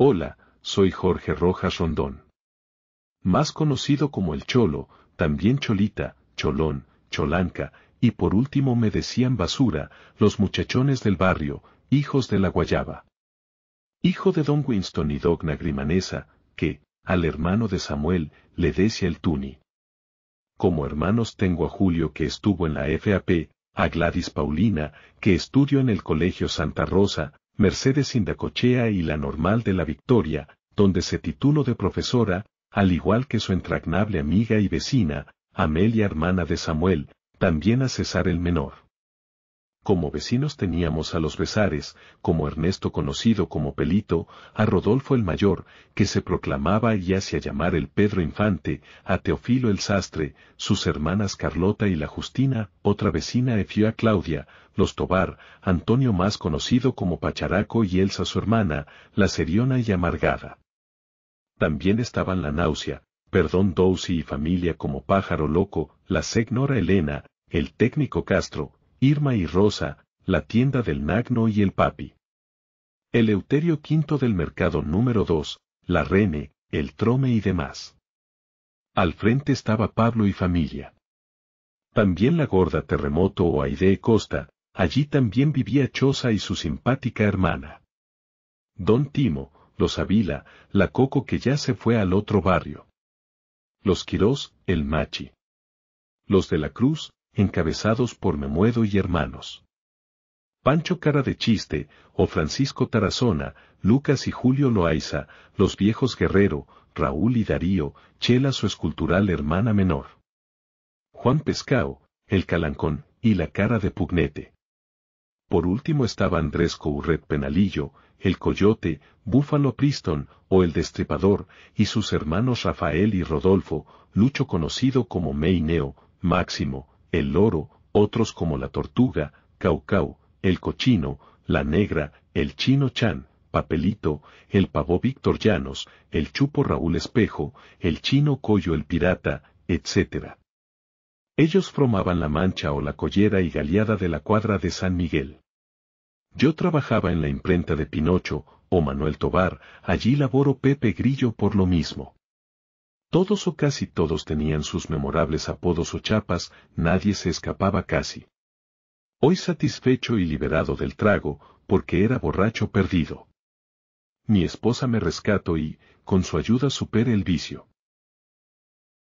Hola, soy Jorge Rojas Rondón. Más conocido como el Cholo, también Cholita, Cholón, Cholanca, y por último me decían basura, los muchachones del barrio, hijos de la guayaba. Hijo de don Winston y Dogna Grimanesa, que, al hermano de Samuel, le decía el Tuni. Como hermanos tengo a Julio que estuvo en la FAP, a Gladys Paulina, que estudió en el Colegio Santa Rosa, Mercedes Indacochea y la Normal de la Victoria, donde se tituló de profesora, al igual que su entrañable amiga y vecina, Amelia hermana de Samuel, también a César el Menor. Como vecinos teníamos a los Besares, como Ernesto conocido como Pelito, a Rodolfo el Mayor, que se proclamaba y hacía llamar el Pedro Infante, a Teofilo el Sastre, sus hermanas Carlota y la Justina, otra vecina a Claudia, los Tobar, Antonio más conocido como Pacharaco y Elsa su hermana, la Seriona y Amargada. También estaban la náusea, Perdón Dousi y familia como Pájaro Loco, la Segnora Elena, el técnico Castro, Irma y Rosa, la tienda del Magno y el Papi. Eleuterio V del mercado número 2, la Rene, el Trome y demás. Al frente estaba Pablo y familia. También la gorda Terremoto o Aide Costa, allí también vivía Choza y su simpática hermana. Don Timo, los Avila, la Coco que ya se fue al otro barrio. Los Quirós, el Machi. Los de la Cruz, encabezados por Memuedo y hermanos. Pancho Cara de Chiste, o Francisco Tarazona, Lucas y Julio Loaiza, los viejos Guerrero, Raúl y Darío, Chela su escultural hermana menor. Juan Pescao, el Calancón, y la cara de Pugnete. Por último estaba Andrés Courret Penalillo, el Coyote, Búfalo Priston, o el Destripador, y sus hermanos Rafael y Rodolfo, Lucho conocido como Meineo, Máximo, el loro, otros como la tortuga, caucau, el cochino, la negra, el chino chan, papelito, el pavo Víctor Llanos, el chupo Raúl Espejo, el chino collo el pirata, etc. Ellos formaban la mancha o la collera y galeada de la cuadra de San Miguel. Yo trabajaba en la imprenta de Pinocho, o Manuel Tobar, allí laboro Pepe Grillo por lo mismo. Todos o casi todos tenían sus memorables apodos o chapas, nadie se escapaba casi. Hoy satisfecho y liberado del trago, porque era borracho perdido. Mi esposa me rescato y, con su ayuda supere el vicio.